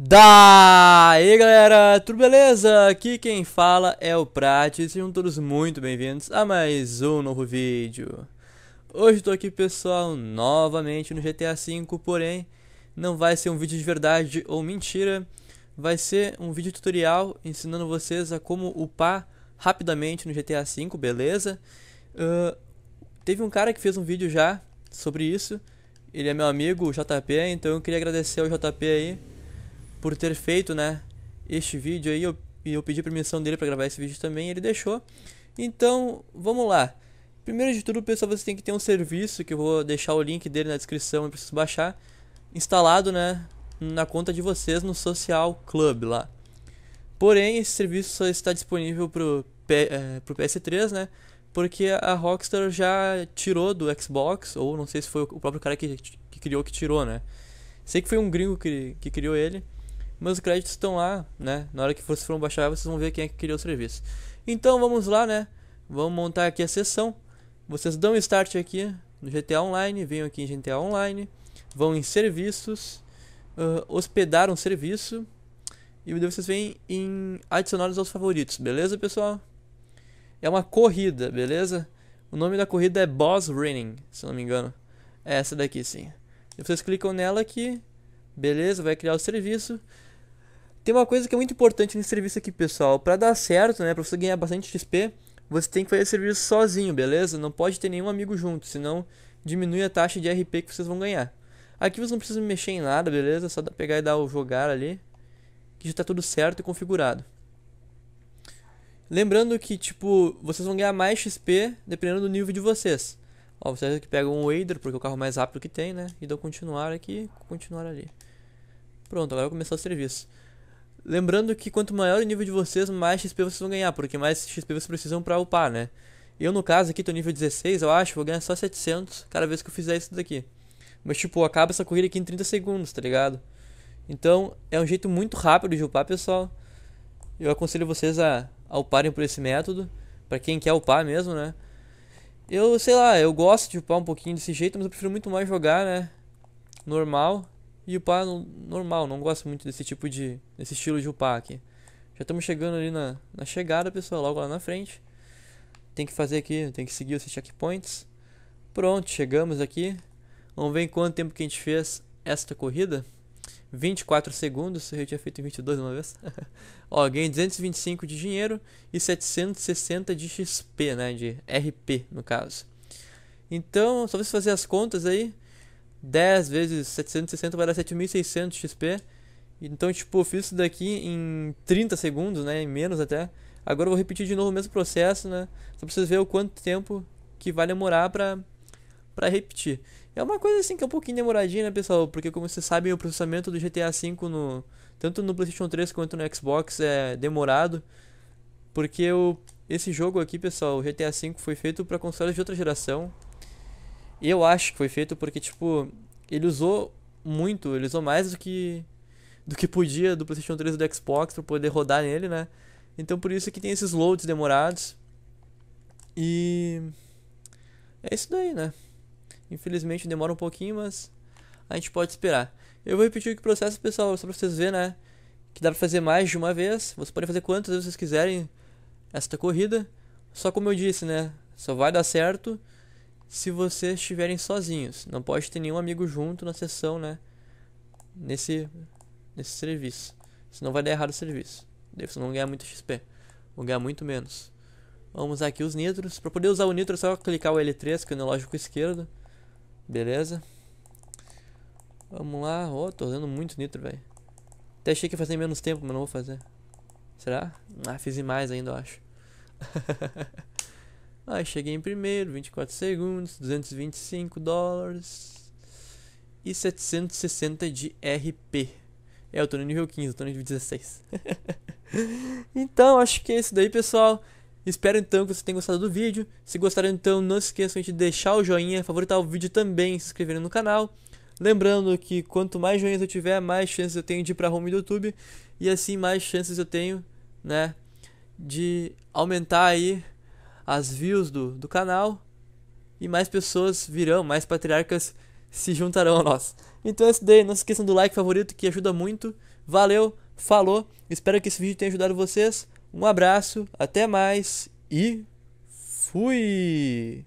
Daí galera, tudo beleza? Aqui quem fala é o Prati, e sejam todos muito bem-vindos a mais um novo vídeo. Hoje estou aqui pessoal novamente no GTA V, porém não vai ser um vídeo de verdade ou mentira, vai ser um vídeo tutorial ensinando vocês a como upar rapidamente no GTA V, beleza? Uh, teve um cara que fez um vídeo já sobre isso, ele é meu amigo, o JP, então eu queria agradecer ao JP aí por ter feito, né, este vídeo aí. Eu, eu pedi permissão dele para gravar esse vídeo também, ele deixou. Então, vamos lá. Primeiro de tudo, pessoal, você tem que ter um serviço que eu vou deixar o link dele na descrição para vocês baixar, instalado, né, na conta de vocês no Social Club lá. Porém, esse serviço só está disponível para o é, PS3, né? Porque a Rockstar já tirou do Xbox, ou não sei se foi o próprio cara que, que criou que tirou, né? Sei que foi um gringo que, que criou ele meus créditos estão lá, né? Na hora que vocês forem baixar, vocês vão ver quem é que criou o serviço. Então vamos lá, né? Vamos montar aqui a sessão. Vocês dão start aqui no GTA Online, venham aqui em GTA Online, vão em serviços, uh, ah, hospedar um serviço e depois vocês vêm em adicionar aos favoritos, beleza, pessoal? É uma corrida, beleza? O nome da corrida é Boss Running, se não me engano. É essa daqui, sim. E vocês clicam nela aqui, beleza? Vai criar o serviço. Tem uma coisa que é muito importante nesse serviço aqui, pessoal. Para dar certo, né, para você ganhar bastante XP, você tem que fazer serviço sozinho, beleza? Não pode ter nenhum amigo junto, senão diminui a taxa de RP que vocês vão ganhar. Aqui vocês não precisam mexer em nada, beleza? É só pegar e dar o jogar ali, que já está tudo certo e configurado. Lembrando que, tipo, vocês vão ganhar mais XP dependendo do nível de vocês. Ó, vocês aqui pegam um Wader, porque é o carro mais rápido que tem, né? E dão continuar aqui, continuar ali. Pronto, agora começou o serviço. Lembrando que quanto maior o nível de vocês, mais XP vocês vão ganhar, porque mais XP vocês precisam pra upar, né? Eu, no caso, aqui tô nível 16, eu acho, vou ganhar só 700 cada vez que eu fizer isso daqui. Mas, tipo, acaba essa corrida aqui em 30 segundos, tá ligado? Então, é um jeito muito rápido de upar, pessoal. Eu aconselho vocês a, a uparem por esse método, para quem quer upar mesmo, né? Eu, sei lá, eu gosto de upar um pouquinho desse jeito, mas eu prefiro muito mais jogar, né? Normal, e upar é no, normal, não gosto muito desse tipo de. desse estilo de upar aqui. Já estamos chegando ali na, na chegada, pessoal, logo lá na frente. Tem que fazer aqui, tem que seguir os checkpoints. Pronto, chegamos aqui. Vamos ver em quanto tempo que a gente fez esta corrida. 24 segundos, eu tinha feito 22 uma vez. Ó, ganhei 225 de dinheiro e 760 de XP, né, de RP no caso. Então, só você fazer as contas aí, 10 vezes 760 vai dar 7600 XP. Então, tipo, eu fiz isso daqui em 30 segundos, né? Em menos até. Agora eu vou repetir de novo o mesmo processo, né? Só pra vocês verem o quanto tempo que vai demorar pra, pra repetir. É uma coisa assim que é um pouquinho demoradinha, né, pessoal? Porque como vocês sabem, o processamento do GTA V no, tanto no PlayStation 3 quanto no Xbox é demorado. Porque o, esse jogo aqui, pessoal, o GTA V foi feito para consoles de outra geração. Eu acho que foi feito porque, tipo, ele usou muito, ele usou mais do que do que podia do PlayStation 3 e do Xbox para poder rodar nele, né? Então por isso que tem esses loads demorados. E é isso daí, né? Infelizmente demora um pouquinho, mas a gente pode esperar. Eu vou repetir o processo, pessoal, só para vocês verem, né? Que dá para fazer mais de uma vez. Vocês podem fazer quantas vezes vocês quiserem esta corrida. Só como eu disse, né? Só vai dar certo se vocês estiverem sozinhos. Não pode ter nenhum amigo junto na sessão, né? Nesse, nesse serviço. Senão vai dar errado o serviço. Deve vocês não ganhar muito XP. vou ganhar muito menos. Vamos usar aqui os nitros. Para poder usar o nitro é só clicar o L3, que é o analógico esquerdo. Beleza. Vamos lá. oh, tô usando muito nitro, velho. Até achei que ia fazer menos tempo, mas não vou fazer. Será? Ah, fiz mais ainda, eu acho. Aí cheguei em primeiro, 24 segundos, 225 dólares e 760 de RP. É, eu tô no nível 15, eu tô no nível 16. então, acho que é isso daí, pessoal. Espero então que vocês tenham gostado do vídeo. Se gostaram, então, não se esqueçam de deixar o joinha, favoritar o vídeo também, se inscreverem no canal. Lembrando que quanto mais joinhas eu tiver, mais chances eu tenho de ir pra home do YouTube. E assim, mais chances eu tenho, né, de aumentar aí as views do, do canal e mais pessoas virão, mais patriarcas se juntarão a nós. Então é isso daí, não se esqueçam do like favorito que ajuda muito. Valeu, falou, espero que esse vídeo tenha ajudado vocês. Um abraço, até mais e fui!